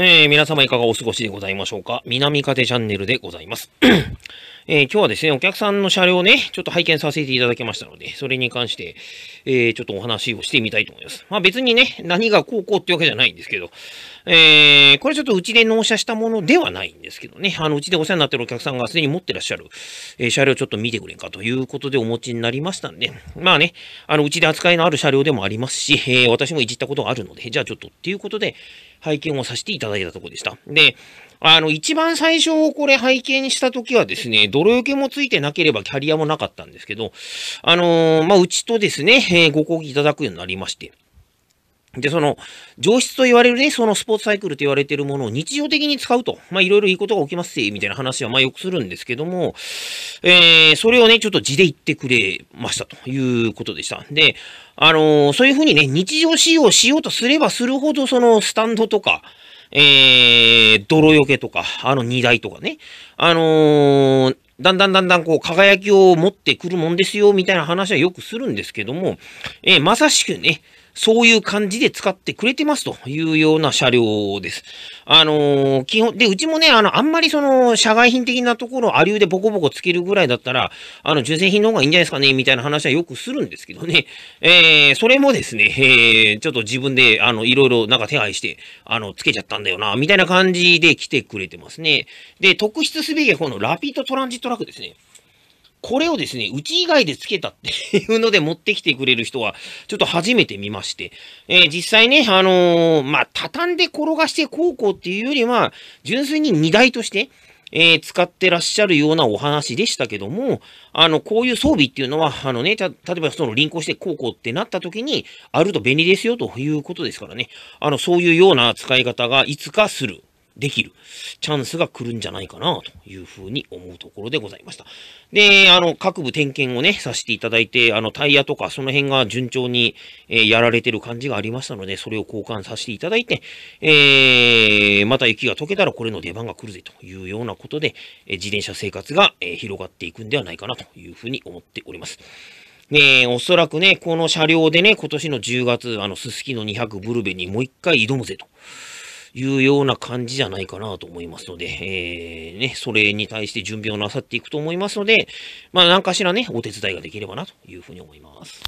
えー、皆様いかがお過ごしでございましょうか南風チャンネルでございますえー、今日はですね、お客さんの車両をね、ちょっと拝見させていただきましたので、それに関して、えー、ちょっとお話をしてみたいと思います。まあ別にね、何がこうこうってわけじゃないんですけど、えー、これちょっとうちで納車したものではないんですけどね、あの、うちでお世話になってるお客さんがすでに持ってらっしゃる、え車両ちょっと見てくれんかということでお持ちになりましたんで、まあね、あの、うちで扱いのある車両でもありますし、え私もいじったことがあるので、じゃあちょっとっていうことで、拝見をさせていただいたところでした。で、あの、一番最初これ拝見した時はですね、泥除けもついてなければキャリアもなかったんですけど、あのー、まあ、うちとですね、えー、ご講義いただくようになりまして、で、その、上質と言われるね、そのスポーツサイクルと言われているものを日常的に使うと、まあ、いろいろいいことが起きますし、みたいな話は、まあ、よくするんですけども、えー、それをね、ちょっと字で言ってくれましたということでした。で、あのー、そういうふうにね、日常使用しようとすればするほど、その、スタンドとか、えー、泥よけとか、あの荷台とかね。あのー、だんだんだんだんこう輝きを持ってくるもんですよ、みたいな話はよくするんですけども、えー、まさしくね、そういう感じで使ってくれてますというような車両です。あのー、基本、で、うちもね、あの、あんまりその、社外品的なところアリューでボコボコつけるぐらいだったら、あの、純正品の方がいいんじゃないですかね、みたいな話はよくするんですけどね。えー、それもですね、えー、ちょっと自分で、あの、いろいろなんか手配して、あの、つけちゃったんだよな、みたいな感じで来てくれてますね。で、特筆すべきはこのラピートトランジットとなくですね、これをですね、うち以外でつけたっていうので持ってきてくれる人は、ちょっと初めて見まして、えー、実際ね、あのー、まあ、畳んで転がしてこうこうっていうよりは、純粋に荷台として、えー、使ってらっしゃるようなお話でしたけども、あの、こういう装備っていうのは、あのね、例えばその輪行してこうこうってなった時に、あると便利ですよということですからね、あの、そういうような使い方がいつかする。できるチャンスが来るんじゃないかなというふうに思うところでございました。で、あの、各部点検をね、させていただいて、あの、タイヤとかその辺が順調に、えー、やられてる感じがありましたので、それを交換させていただいて、えー、また雪が溶けたらこれの出番が来るぜというようなことで、えー、自転車生活が、え広がっていくんではないかなというふうに思っております。ねえ、おそらくね、この車両でね、今年の10月、あの、すすきの200ブルベにもう一回挑むぜと。いうような感じじゃないかなと思いますので、えー、ね、それに対して準備をなさっていくと思いますので、まあ、何かしらね、お手伝いができればなというふうに思います。